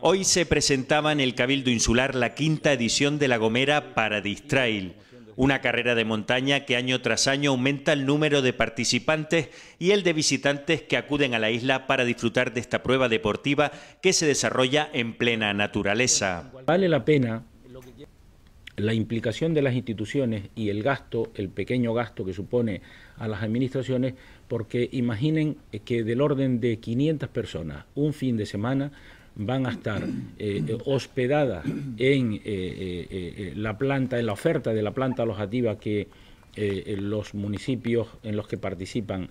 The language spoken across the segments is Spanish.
Hoy se presentaba en el Cabildo Insular la quinta edición de La Gomera para Distrail. una carrera de montaña que año tras año aumenta el número de participantes y el de visitantes que acuden a la isla para disfrutar de esta prueba deportiva que se desarrolla en plena naturaleza. Vale la pena la implicación de las instituciones y el gasto, el pequeño gasto que supone a las administraciones, porque imaginen que del orden de 500 personas, un fin de semana, van a estar eh, eh, hospedadas en eh, la planta, en la oferta de la planta alojativa que los municipios en los que participan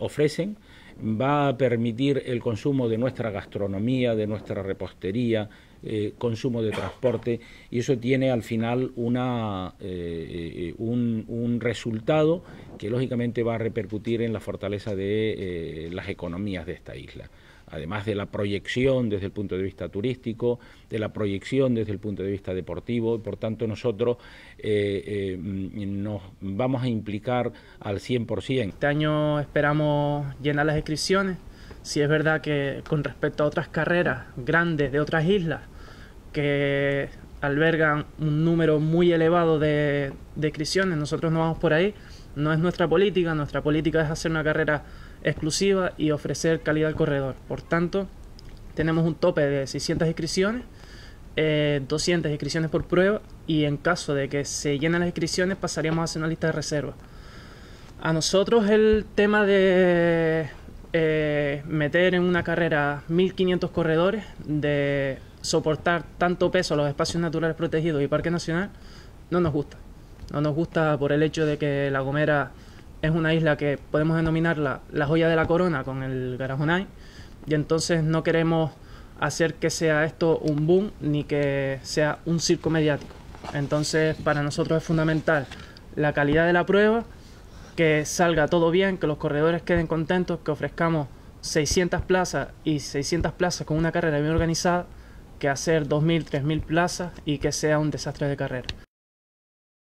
ofrecen, va a permitir el consumo de nuestra gastronomía, de nuestra repostería, consumo de transporte y eso tiene al final un, resultado que lógicamente va a repercutir en la fortaleza de las economías de esta isla además de la proyección desde el punto de vista turístico, de la proyección desde el punto de vista deportivo, y por tanto nosotros eh, eh, nos vamos a implicar al 100%. Este año esperamos llenar las inscripciones, si es verdad que con respecto a otras carreras grandes de otras islas, que albergan un número muy elevado de, de inscripciones, nosotros no vamos por ahí, no es nuestra política, nuestra política es hacer una carrera exclusiva y ofrecer calidad al corredor. Por tanto, tenemos un tope de 600 inscripciones, 200 eh, inscripciones por prueba y en caso de que se llenen las inscripciones pasaríamos a hacer una lista de reserva. A nosotros el tema de eh, meter en una carrera 1500 corredores, de soportar tanto peso a los espacios naturales protegidos y parque nacional, no nos gusta. No nos gusta por el hecho de que La Gomera es una isla que podemos denominarla la joya de la corona con el Garajonay y entonces no queremos hacer que sea esto un boom ni que sea un circo mediático. Entonces para nosotros es fundamental la calidad de la prueba, que salga todo bien, que los corredores queden contentos, que ofrezcamos 600 plazas y 600 plazas con una carrera bien organizada, que hacer 2.000, 3.000 plazas y que sea un desastre de carrera.